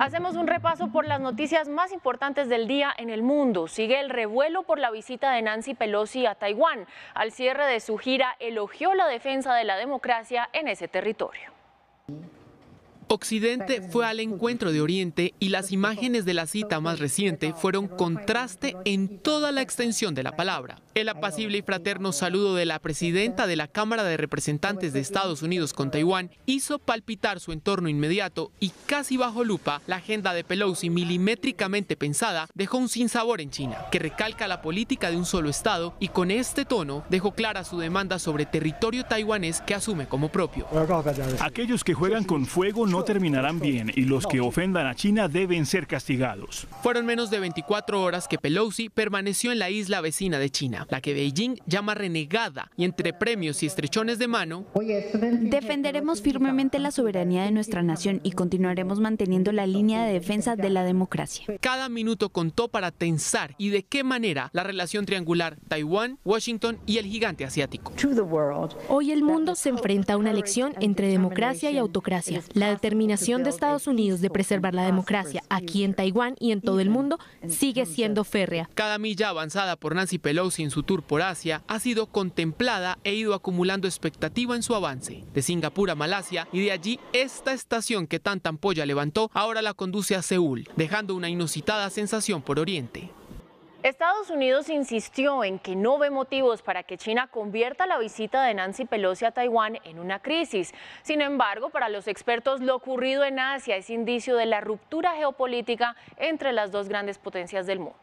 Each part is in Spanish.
Hacemos un repaso por las noticias más importantes del día en el mundo. Sigue el revuelo por la visita de Nancy Pelosi a Taiwán. Al cierre de su gira, elogió la defensa de la democracia en ese territorio. Occidente fue al encuentro de Oriente y las imágenes de la cita más reciente fueron contraste en toda la extensión de la palabra. El apacible y fraterno saludo de la presidenta de la Cámara de Representantes de Estados Unidos con Taiwán hizo palpitar su entorno inmediato y casi bajo lupa la agenda de Pelosi milimétricamente pensada dejó un sinsabor en China, que recalca la política de un solo Estado y con este tono dejó clara su demanda sobre territorio taiwanés que asume como propio. Aquellos que juegan con fuego no terminarán bien y los que ofendan a China deben ser castigados. Fueron menos de 24 horas que Pelosi permaneció en la isla vecina de China, la que Beijing llama renegada y entre premios y estrechones de mano. Defenderemos firmemente la soberanía de nuestra nación y continuaremos manteniendo la línea de defensa de la democracia. Cada minuto contó para tensar y de qué manera la relación triangular Taiwán, Washington y el gigante asiático. Hoy el mundo se enfrenta a una elección entre democracia y autocracia. La determinación de Estados Unidos de preservar la democracia aquí en Taiwán y en todo el mundo sigue siendo férrea. Cada milla avanzada por Nancy Pelosi en su tour por Asia ha sido contemplada e ido acumulando expectativa en su avance. De Singapur a Malasia y de allí esta estación que tanta ampolla levantó ahora la conduce a Seúl, dejando una inusitada sensación por Oriente. Estados Unidos insistió en que no ve motivos para que China convierta la visita de Nancy Pelosi a Taiwán en una crisis. Sin embargo, para los expertos, lo ocurrido en Asia es indicio de la ruptura geopolítica entre las dos grandes potencias del mundo.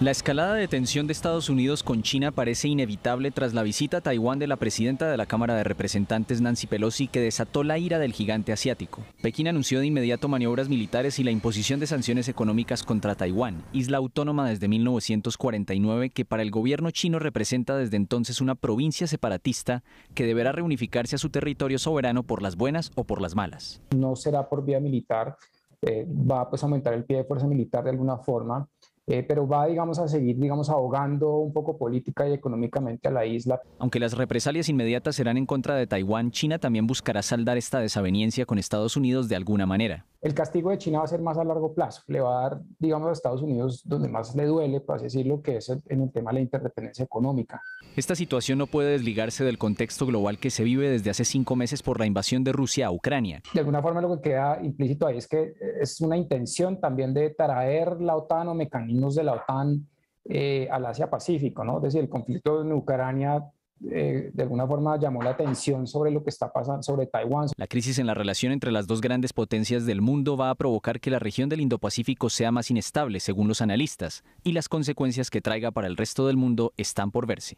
La escalada de tensión de Estados Unidos con China parece inevitable tras la visita a Taiwán de la presidenta de la Cámara de Representantes Nancy Pelosi que desató la ira del gigante asiático. Pekín anunció de inmediato maniobras militares y la imposición de sanciones económicas contra Taiwán, isla autónoma desde 1949 que para el gobierno chino representa desde entonces una provincia separatista que deberá reunificarse a su territorio soberano por las buenas o por las malas. No será por vía militar, eh, va pues, a aumentar el pie de fuerza militar de alguna forma eh, pero va, digamos, a seguir, digamos, ahogando un poco política y económicamente a la isla. Aunque las represalias inmediatas serán en contra de Taiwán, China también buscará saldar esta desaveniencia con Estados Unidos de alguna manera. El castigo de China va a ser más a largo plazo, le va a dar, digamos, a Estados Unidos donde más le duele, por así decirlo, que es en el tema de la interdependencia económica. Esta situación no puede desligarse del contexto global que se vive desde hace cinco meses por la invasión de Rusia a Ucrania. De alguna forma lo que queda implícito ahí es que eh, es una intención también de traer la OTAN o mecanismos de la OTAN eh, al Asia Pacífico, ¿no? Es decir, el conflicto en Ucrania eh, de alguna forma llamó la atención sobre lo que está pasando sobre Taiwán. La crisis en la relación entre las dos grandes potencias del mundo va a provocar que la región del Indo-Pacífico sea más inestable, según los analistas, y las consecuencias que traiga para el resto del mundo están por verse.